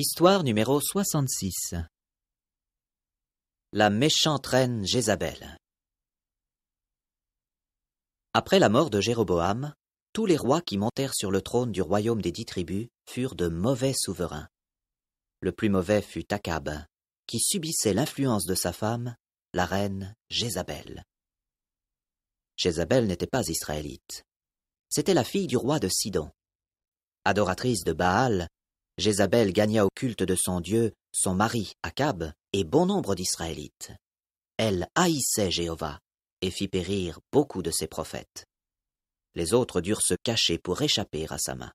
Histoire numéro 66 La méchante reine Jézabel Après la mort de Jéroboam, tous les rois qui montèrent sur le trône du royaume des dix tribus furent de mauvais souverains. Le plus mauvais fut Akab, qui subissait l'influence de sa femme, la reine Jézabel. Jézabel n'était pas israélite. C'était la fille du roi de Sidon. Adoratrice de Baal, Jézabel gagna au culte de son Dieu son mari, Akab, et bon nombre d'Israélites. Elle haïssait Jéhovah et fit périr beaucoup de ses prophètes. Les autres durent se cacher pour échapper à sa main.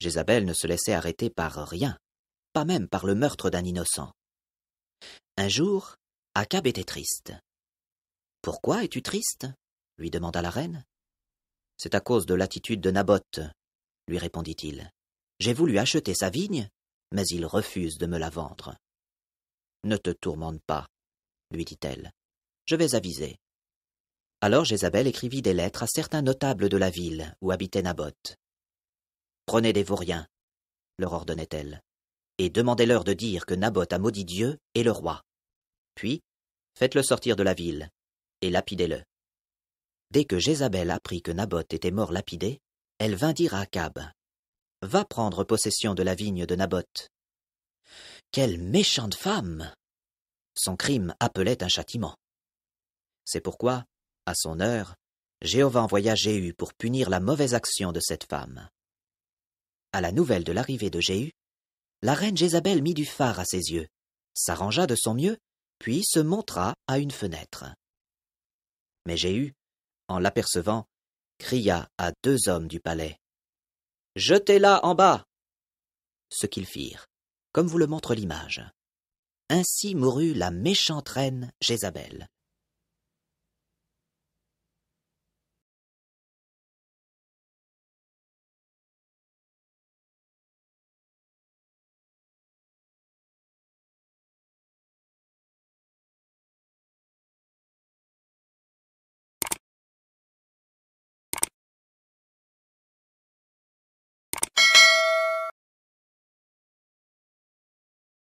Jézabel ne se laissait arrêter par rien, pas même par le meurtre d'un innocent. Un jour, Akab était triste. Pourquoi es-tu triste lui demanda la reine. C'est à cause de l'attitude de Naboth, lui répondit-il. J'ai voulu acheter sa vigne, mais il refuse de me la vendre. Ne te tourmente pas, lui dit-elle. Je vais aviser. Alors Jézabel écrivit des lettres à certains notables de la ville où habitait Naboth. Prenez des vauriens, leur ordonnait-elle, et demandez-leur de dire que Naboth a maudit Dieu et le roi. Puis, faites-le sortir de la ville et lapidez-le. Dès que Jézabel apprit que Naboth était mort lapidé, elle vint dire à Acab, va prendre possession de la vigne de Naboth. Quelle méchante femme Son crime appelait un châtiment. C'est pourquoi, à son heure, Jéhovah envoya Jéhu pour punir la mauvaise action de cette femme. À la nouvelle de l'arrivée de Jéhu, la reine Jézabel mit du phare à ses yeux, s'arrangea de son mieux, puis se montra à une fenêtre. Mais Jéhu, en l'apercevant, cria à deux hommes du palais. Jetez-la en bas Ce qu'ils firent, comme vous le montre l'image. Ainsi mourut la méchante reine Jézabel.